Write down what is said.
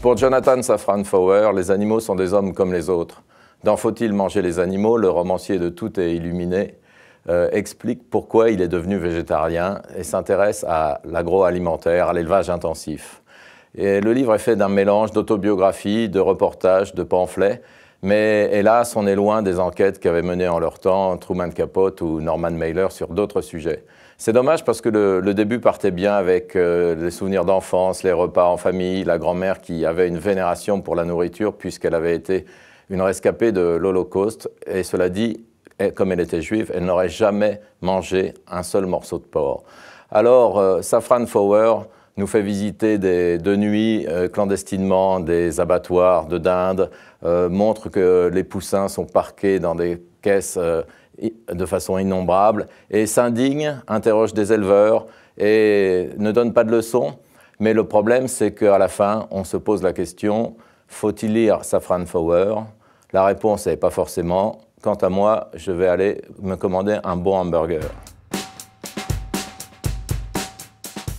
Pour Jonathan Safran Foer, les animaux sont des hommes comme les autres. Dans Faut-il manger les animaux le romancier de Tout est illuminé euh, explique pourquoi il est devenu végétarien et s'intéresse à l'agroalimentaire, à l'élevage intensif. Et le livre est fait d'un mélange d'autobiographie, de reportages, de pamphlets, mais hélas, on est loin des enquêtes qu'avaient menées en leur temps Truman Capote ou Norman Mailer sur d'autres sujets. C'est dommage parce que le, début partait bien avec euh, les souvenirs d'enfance, les repas en famille, la grand-mère qui avait une vénération pour la nourriture puisqu'elle avait été une rescapée de l'Holocauste. Et cela dit, comme elle était juive, elle n'aurait jamais mangé un seul morceau de porc. Alors, euh, Safran Foer nous fait visiter de nuit euh, clandestinement des abattoirs de dinde, euh, montre que les poussins sont parqués dans des caisses euh, de façon innombrable, et s'indigne, interroge des éleveurs et ne donne pas de leçons. Mais le problème, c'est qu'à la fin, on se pose la question, faut-il lire Safran Fowler La réponse n'est pas forcément. Quant à moi, je vais aller me commander un bon hamburger.